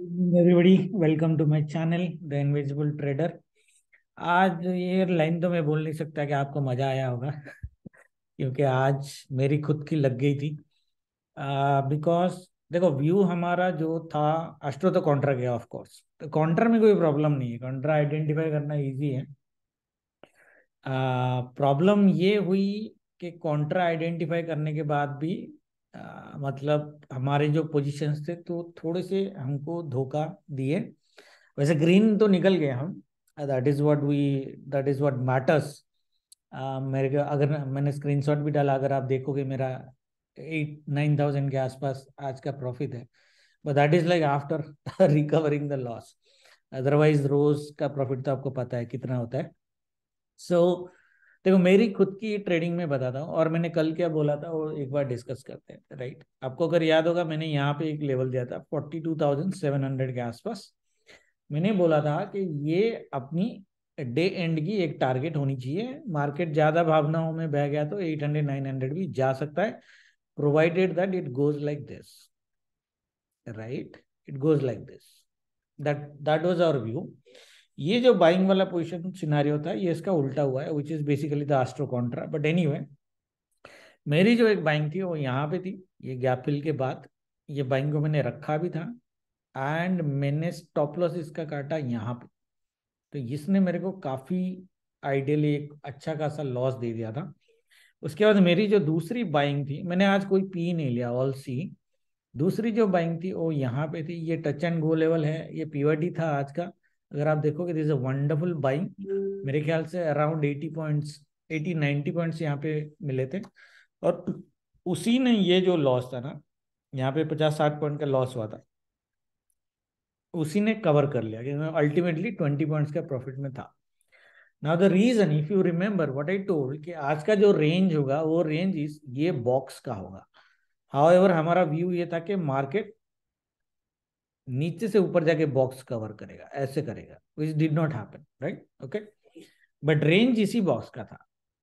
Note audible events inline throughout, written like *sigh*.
Everybody welcome to my channel the invisible trader आज ये line तो मैं बोल नहीं सकता कि आपको मजा आया होगा क्योंकि आज मेरी खुद की लग गई थी बिकॉज uh, देखो व्यू हमारा जो था अस्ट्रो तो काउंटर गया ऑफ कोर्स तो काउंटर में कोई प्रॉब्लम नहीं है काउंटर आइडेंटिफाई करना इजी है प्रॉब्लम uh, ये हुई कि कॉन्ट्रा आइडेंटिफाई करने के बाद भी आ, मतलब हमारे जो पोजीशंस थे तो थोड़े से हमको धोखा दिए वैसे ग्रीन तो निकल गए हम that is what we that is what matters मेरे को अगर मैंने स्क्रीनशॉट भी डाला अगर आप देखोगे मेरा एट नाइन थाउजेंड के आसपास आज का प्रॉफिट है but that is like after recovering the loss otherwise रोज का प्रॉफिट तो आपको पता है कितना होता है सो so, देखो मेरी खुद की ट्रेडिंग में बताता हूँ और मैंने कल क्या बोला था वो एक बार डिस्कस करते हैं राइट आपको अगर याद होगा मैंने यहाँ पे एक लेवल दिया था forty two thousand seven hundred के आसपास मैंने बोला था कि ये अपनी डे एंड की एक टारगेट होनी चाहिए मार्केट ज्यादा भावनाओं में बह गया तो एट हंड्रेड नाइन हंड्रेड भी जा सकता है provided that it goes like this right it goes like this that that was our view ये जो बाइंग वाला पोजिशन सिनारियो था ये इसका उल्टा हुआ है which is basically the astro contra but any मेरी जो एक बाइंग थी वो यहाँ पे थी ये गैपिल के बाद ये बाइंग को मैंने रखा भी था एंड मैंने स्टॉप लॉस इसका काटा यहाँ पे तो इसने मेरे को काफ़ी आइडियली एक अच्छा खासा लॉस दे दिया था उसके बाद मेरी जो दूसरी बाइंग थी मैंने आज कोई पी नहीं लिया ऑल सी दूसरी जो बाइंग थी वो यहाँ पे थी ये टच एंड गो लेवल है ये पीवर था आज का अगर आप देखोगे दिस वंडरफुल बाइंग मेरे ख्याल से around eighty points eighty ninety points यहाँ पे मिले थे और उसी ने ये जो लॉस था ना यहाँ पे पचास साठ पॉइंट का लॉस हुआ था उसी ने कवर कर लिया क्योंकि अल्टीमेटली ट्वेंटी पॉइंट्स का प्रॉफिट में था now the reason if you remember what I told कि आज का जो रेंज होगा वो रेंज इस ये बॉक्स का होगा हाउ हमारा व्यू ये था कि मार्केट नीचे से ऊपर जाके बॉक्स कवर करेगा ऐसे करेगा which did not happen right okay but range इसी बॉक्स का था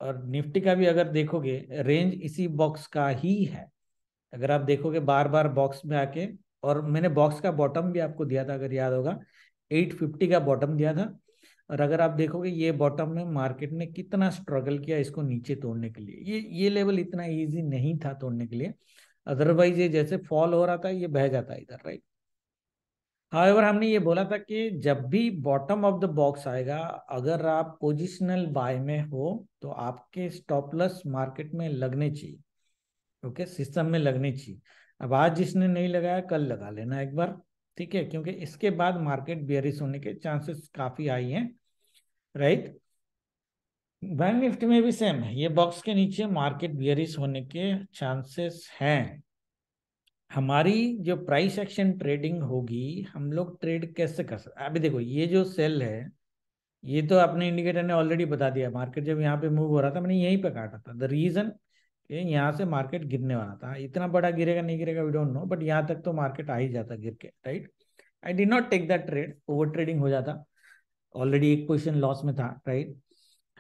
और निफ्टी का भी अगर देखोगे रेंज इसी बॉक्स का ही है अगर आप देखोगे बार बार बॉक्स में आके और मैंने बॉक्स का बॉटम भी आपको दिया था अगर याद होगा 850 का बॉटम दिया था और अगर आप देखोगे ये बॉटम में मार्केट ने कितना स्ट्रगल किया इसको नीचे तोड़ने के लिए ये ये लेवल इतना इजी नहीं था तोड़ने के लिए अदरवाइज ये जैसे फॉल हो रहा था ये बह जाता इधर राइट हाईवर हमने ये बोला था कि जब भी बॉटम ऑफ द बॉक्स आएगा अगर आप पोजिशनल बाय में हो तो आपके स्टॉप मार्केट में लगने चाहिए ओके सिस्टम में लगने चाहिए अब आज जिसने नहीं लगाया कल लगा लेना एक बार ठीक है क्योंकि इसके बाद मार्केट बियरिस होने के चांसेस काफी आई हैं राइट बैंक निफ्टी में भी सेम है ये बॉक्स के नीचे मार्केट बियरिस होने के चांसेस हैं हमारी जो प्राइस एक्शन ट्रेडिंग होगी हम लोग ट्रेड कैसे कर सकते अभी देखो ये जो सेल है ये तो अपने इंडिकेटर ने ऑलरेडी बता दिया मार्केट जब यहाँ पे मूव हो रहा था मैंने यहीं पे काटा था द रीजन यहाँ से मार्केट गिरने वाला था इतना बड़ा गिरेगा नहीं गिरेगा वी डोंट नो बट यहाँ तक तो मार्केट आ ही जाता गिर के right I did not take that trade over trading हो जाता ऑलरेडी एक पोजिशन लॉस में था राइट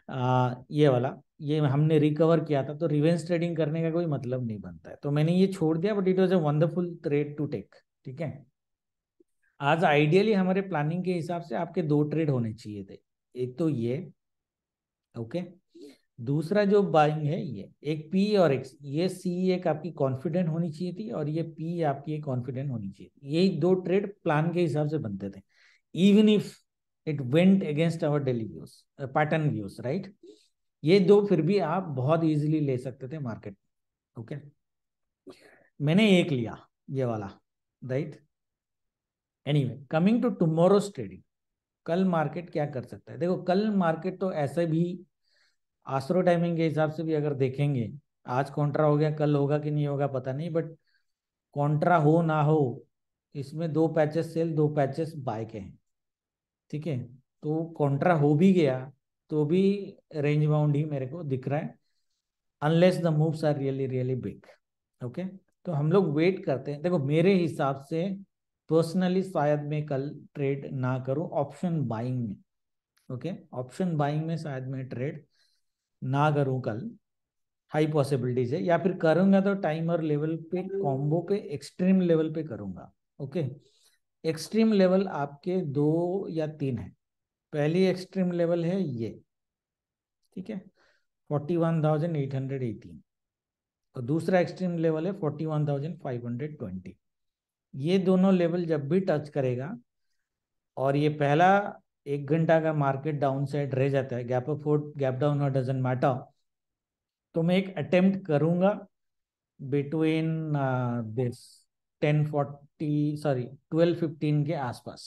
आ, ये वाला ये हमने रिकवर किया था तो रिवेंस ट्रेडिंग करने का कोई मतलब नहीं बनता है तो मैंने ये छोड़ दिया but it was a wonderful trade to take ठीक है आज आइडियली हमारे प्लानिंग के हिसाब से आपके दो ट्रेड होने चाहिए थे एक तो ये ओके दूसरा जो बाइंग है ये एक पी और एक ये सी एक आपकी कॉन्फिडेंट होनी चाहिए थी और ये पी आपकी कॉन्फिडेंट होनी चाहिए यही दो ट्रेड प्लान के हिसाब से बनते थे even if it went against our daily views pattern views right ये दो फिर भी आप बहुत इजीली ले सकते थे मार्केट ओके मैंने एक लिया ये वाला right anyway coming to tomorrow trading कल मार्केट क्या कर सकता है देखो कल मार्केट तो ऐसे भी आसरो टाइमिंग के हिसाब से भी अगर देखेंगे आज कॉन्ट्रा हो गया कल होगा कि नहीं होगा पता नहीं बट कॉन्ट्रा हो ना हो इसमें दो पैचेस सेल दो पैचेस बाय के हैं ठीक है तो कॉन्ट्रा हो भी गया तो भी रेंज बाउंड ही मेरे को दिख रहा है unless the moves are really really big okay तो हम लोग वेट करते हैं देखो मेरे हिसाब से पर्सनली शायद मैं कल ट्रेड ना करूं ऑप्शन बाइंग में ओके ऑप्शन बाइंग में शायद मैं ट्रेड ना करूं कल हाई पॉसिबिलिटीज है या फिर करूंगा तो टाइमर लेवल पे कॉम्बो हम्म। पे एक्सट्रीम लेवल पे करूंगा ओके okay? एक्सट्रीम लेवल आपके दो या तीन है पहली एक्सट्रीम लेवल है ये ठीक है forty one thousand eight hundred eighteen और दूसरा एक्सट्रीम लेवल है forty one thousand five hundred twenty ये दोनों लेवल जब भी टच करेगा और ये पहला एक घंटा का मार्केट डाउन साइड रह जाता है gap of fort gap down और डजन मैटर तो मैं एक अटेम्प्ट करूंगा between this uh, ten forty sorry twelve fifteen के आसपास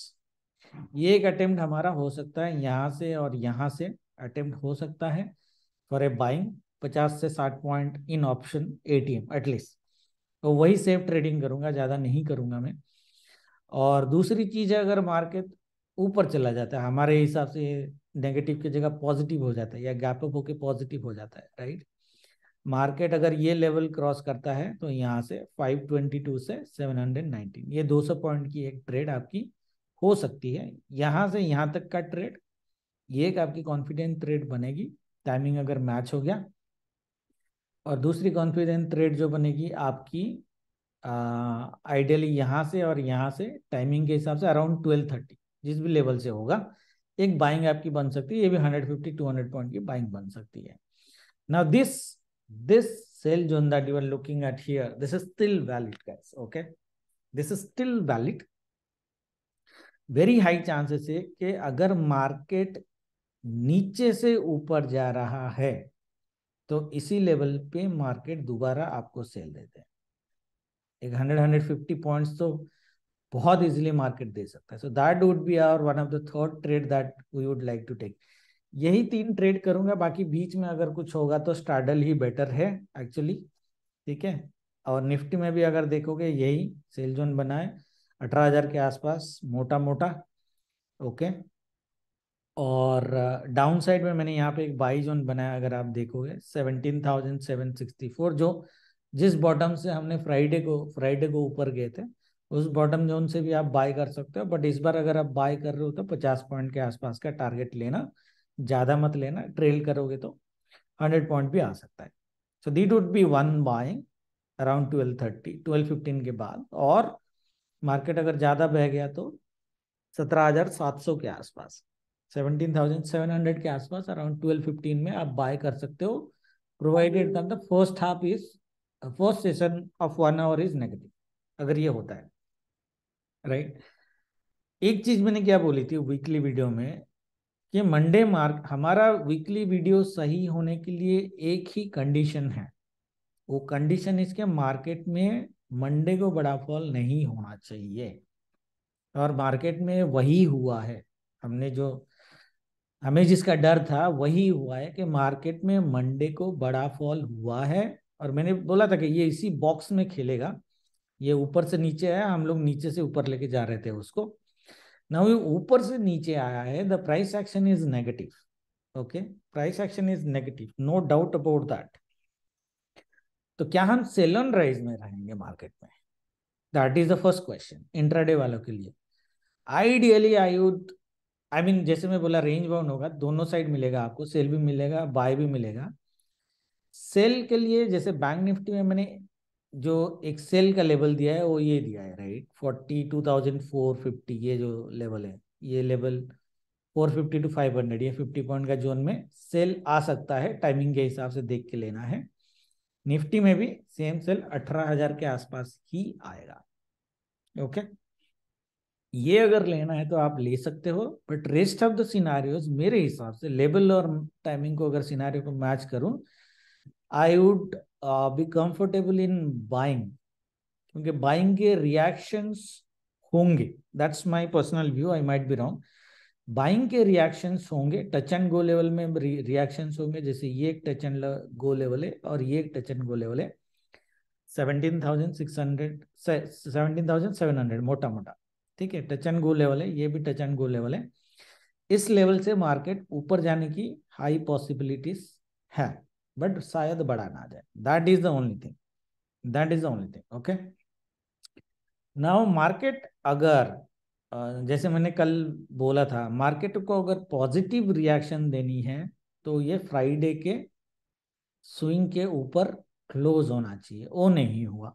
ये एक अटेम्प्ट हमारा हो सकता है यहाँ से और यहाँ से अटेम्प्ट हो सकता है फॉर ए बाइंग पचास से साठ point in option ATM at least तो वही सेफ ट्रेडिंग करूंगा ज़्यादा नहीं करूंगा मैं और दूसरी चीज़ है अगर मार्केट ऊपर चला जाता है हमारे हिसाब से नेगेटिव की जगह पॉजिटिव हो जाता है या गैप अप होके पॉजिटिव हो जाता है राइट मार्केट अगर ये लेवल क्रॉस करता है तो यहाँ से 522 से 719 ये 200 पॉइंट की एक ट्रेड आपकी हो सकती है यहाँ से यहाँ तक का ट्रेड ये एक आपकी कॉन्फिडेंट ट्रेड बनेगी टाइमिंग अगर मैच हो गया और दूसरी कॉन्फिडेंट ट्रेड जो बनेगी आपकी आइडियली यहाँ से और यहाँ से टाइमिंग के हिसाब से अराउंड ट्वेल्व थर्टी जिस भी लेवल से होगा एक बाइंग आपकी बन सकती है ये भी hundred fifty to hundred point की बाइंग बन सकती है now this this cell zone that you are looking at here, this is still valid, guys. Okay. This is still valid. Very high chances है कि अगर मार्केट नीचे से ऊपर जा रहा है तो इसी लेवल पे मार्केट दोबारा आपको सेल देते हैं एक हंड्रेड हंड्रेड फिफ्टी पॉइंट्स तो बहुत इजीली मार्केट दे सकता है so that would be our one of the third trade that we would like to take यही तीन ट्रेड करूंगा बाकी बीच में अगर कुछ होगा तो स्टार्डल ही बेटर है एक्चुअली ठीक है और निफ्टी में भी अगर देखोगे यही सेल जोन बनाए अठारह हजार के आसपास मोटा मोटा ओके और डाउन साइड में मैंने यहाँ पे एक बाई जोन बनाया अगर आप देखोगे seventeen thousand seven sixty four जो जिस बॉटम से हमने फ्राइडे को फ्राइडे को ऊपर गए थे उस बॉटम जोन से भी आप बाय कर सकते हो बट इस बार अगर आप बाय कर रहे हो तो पचास पॉइंट के आसपास का टारगेट लेना ज़्यादा मत लेना ट्रेल करोगे तो हंड्रेड पॉइंट भी आ सकता है so that would be one buying around twelve thirty twelve fifteen के बाद और मार्केट अगर ज़्यादा बह गया तो सत्रह हज़ार सात सौ के आसपास सेवनटीन थाउजेंड सेवन हंड्रेड के आसपास अराउंड ट्वेल्व फिफ्टीन में आप बाय कर सकते हो provided that the first half is first session of one hour is negative अगर ये होता है राइट right? एक चीज मैंने क्या बोली थी वीकली वीडियो में कि मंडे मार्क हमारा वीकली वीडियो सही होने के लिए एक ही कंडीशन है वो कंडीशन इसके मार्केट में मंडे को बड़ा फॉल नहीं होना चाहिए और मार्केट में वही हुआ है हमने जो हमें जिसका डर था वही हुआ है कि मार्केट में मंडे को बड़ा फॉल हुआ है और मैंने बोला था कि ये इसी बॉक्स में खेलेगा ये ऊपर से नीचे है हम लोग नीचे से ऊपर लेके जा रहे थे उसको नाउ ये ऊपर से नीचे आया है the price action is negative okay price action is negative no doubt about that तो क्या हम ऑन राइज में रहेंगे मार्केट में that is the first question intraday वालों के लिए ideally I would I mean जैसे मैं बोला रेंज बाउंड होगा दोनों साइड मिलेगा आपको सेल भी मिलेगा बाय भी मिलेगा सेल के लिए जैसे बैंक निफ्टी में मैंने जो एक सेल का लेवल दिया है वो ये दिया है right forty two thousand four fifty ये जो लेवल है ये level four fifty two five hundred ये फिफ्टी पॉइंट का जोन में सेल आ सकता है टाइमिंग के हिसाब से देख के लेना है निफ्टी में भी सेम सेल अठारह हजार के आसपास ही आएगा ओके ये अगर लेना है तो आप ले सकते हो but rest of the scenarios मेरे हिसाब से लेवल और टाइमिंग को अगर सिनारियो को मैच करूं I would be comfortable in buying क्योंकि बाइंग के रिएक्शंस होंगे that's my personal view I might be wrong buying के रिएक्शंस होंगे टच एंड गो लेवल में रिएक्शंस होंगे जैसे ये एक टच एंड गो लेवल है और ये एक टच एंड गो लेवल है seventeen thousand six hundred seventeen thousand seven hundred मोटा मोटा ठीक है टच एंड गो लेवल है ये भी टच एंड गो लेवल है इस लेवल से मार्केट ऊपर जाने की हाई पॉसिबिलिटीज है बट शायद बड़ा ना आ जाए that is the only thing that is the only thing okay now market अगर जैसे मैंने कल बोला था मार्केट को अगर पॉजिटिव रिएक्शन देनी है तो ये फ्राइडे के स्विंग के ऊपर क्लोज होना चाहिए वो नहीं हुआ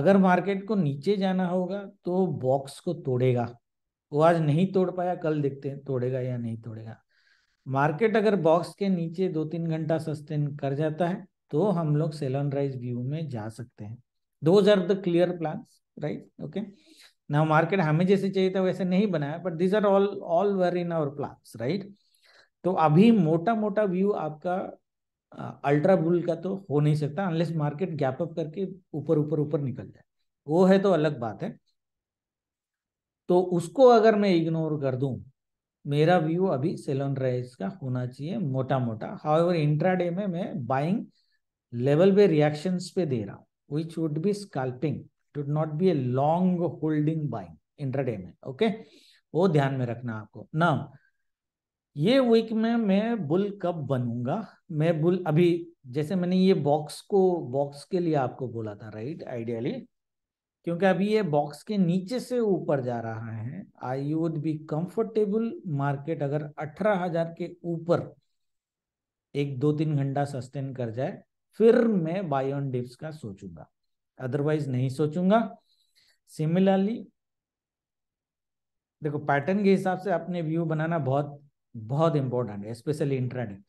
अगर मार्केट को नीचे जाना होगा तो बॉक्स को तोड़ेगा वो आज नहीं तोड़ पाया कल देखते हैं तोड़ेगा या नहीं तोड़ेगा मार्केट अगर बॉक्स के नीचे दो तीन घंटा सस्टेन कर जाता है तो हम लोग सेलन राइज व्यू में जा सकते हैं those are the clear plan right okay ना मार्केट हमें जैसे चाहिए था वैसे नहीं बनाया but these are all all were in our plan right तो अभी मोटा मोटा व्यू आपका अल्ट्रा बुल का तो हो नहीं सकता अनलेस मार्केट गैप अप करके ऊपर ऊपर ऊपर निकल जाए वो है तो अलग बात है तो उसको अगर मैं इग्नोर कर दूं मेरा हम्म। व्यू अभी सेलोन राइज का होना चाहिए मोटा मोटा हाउ इंट्राडे में मैं बाइंग लेवल पे रिएक्शन पे दे रहा हूँ which would be scalping would not be a long holding buying intraday में ओके वो ध्यान में रखना आपको ना ये वीक में मैं बुल कब बनूंगा मैं बुल अभी जैसे मैंने ये बॉक्स को बॉक्स के लिए आपको बोला था राइट आइडियली क्योंकि अभी ये बॉक्स के नीचे से ऊपर जा रहा है I would be comfortable market अगर अठारह हजार के ऊपर एक दो तीन घंटा सस्टेन कर जाए फिर मैं बाय ऑन डिप्स का सोचूंगा अदरवाइज नहीं सोचूंगा सिमिलरली देखो पैटर्न के हिसाब से अपने व्यू बनाना बहुत बहुत इंपॉर्टेंट है specially internet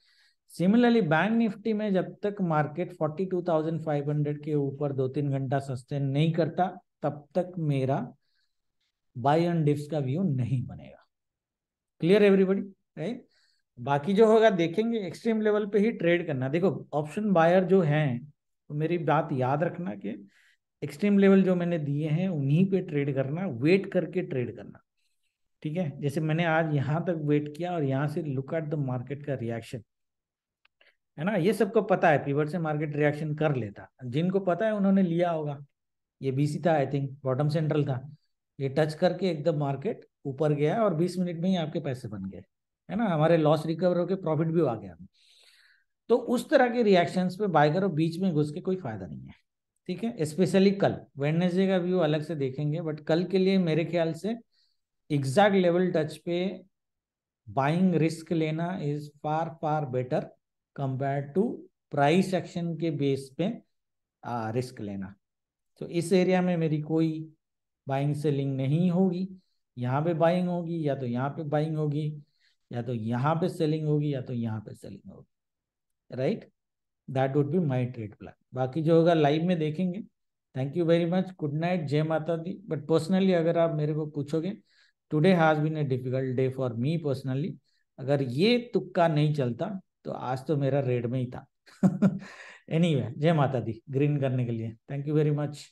similarly bank Nifty में जब तक मार्केट 42,500 के ऊपर दो तीन घंटा सस्टेन नहीं करता तब तक मेरा बाई एंड डिप्स का व्यू नहीं बनेगा क्लियर एवरीबडी राइट बाकी जो होगा देखेंगे एक्सट्रीम लेवल पे ही ट्रेड करना देखो ऑप्शन बायर जो हैं तो मेरी बात याद रखना कि एक्सट्रीम लेवल जो मैंने दिए हैं उन्हीं पे ट्रेड करना वेट करके ट्रेड करना ठीक है जैसे मैंने आज यहाँ तक वेट किया और यहाँ से लुक एट द मार्केट का रिएक्शन है ना ये सबको पता है पीवर से मार्केट रिएक्शन कर लेता जिनको पता है उन्होंने लिया होगा ये बीसी था आई थिंक बॉटम सेंट्रल था ये टच करके एकदम मार्केट ऊपर गया और 20 मिनट में ही आपके पैसे बन गए है ना हमारे लॉस रिकवर होकर प्रॉफिट भी आ गया तो उस तरह के रिएक्शन पे बाय करो बीच में घुस के कोई फायदा नहीं है ठीक है स्पेशली कल वेडनेसडे का व्यू अलग से देखेंगे बट कल के लिए मेरे ख्याल से एग्जैक्ट लेवल टच पे बाइंग रिस्क लेना is far far better compare to price action के बेस पे आ, रिस्क लेना तो इस एरिया में मेरी कोई बाइंग सेलिंग नहीं होगी यहाँ पे बाइंग होगी या तो यहाँ पे बाइंग होगी या तो यहाँ पे सेलिंग होगी या तो यहाँ पे सेलिंग होगी right that would be my trade plan बाकी जो होगा लाइव में देखेंगे thank you very much good night जय माता दी बट पर्सनली अगर आप मेरे को पूछोगे today has been a difficult day for me personally अगर ये तुक्का नहीं चलता तो आज तो मेरा रेड में ही था एनी *laughs* anyway, जय माता दी ग्रीन करने के लिए थैंक यू वेरी मच